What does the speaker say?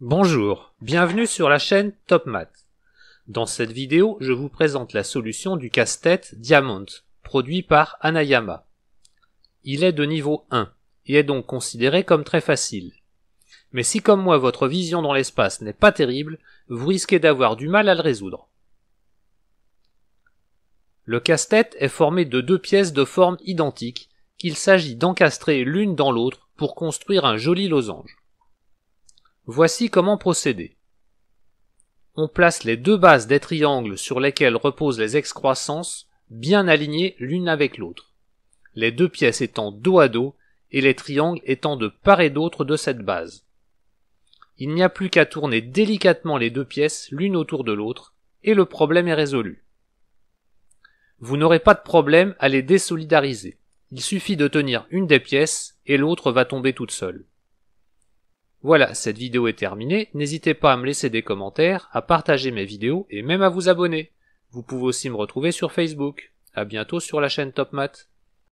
Bonjour, bienvenue sur la chaîne Top Dans cette vidéo, je vous présente la solution du casse-tête Diamond, produit par Anayama. Il est de niveau 1, et est donc considéré comme très facile. Mais si comme moi votre vision dans l'espace n'est pas terrible, vous risquez d'avoir du mal à le résoudre. Le casse-tête est formé de deux pièces de forme identique qu'il s'agit d'encastrer l'une dans l'autre pour construire un joli losange. Voici comment procéder. On place les deux bases des triangles sur lesquelles reposent les excroissances bien alignées l'une avec l'autre, les deux pièces étant dos à dos et les triangles étant de part et d'autre de cette base. Il n'y a plus qu'à tourner délicatement les deux pièces l'une autour de l'autre et le problème est résolu. Vous n'aurez pas de problème à les désolidariser. Il suffit de tenir une des pièces et l'autre va tomber toute seule. Voilà, cette vidéo est terminée, n'hésitez pas à me laisser des commentaires, à partager mes vidéos et même à vous abonner. Vous pouvez aussi me retrouver sur Facebook. A bientôt sur la chaîne Top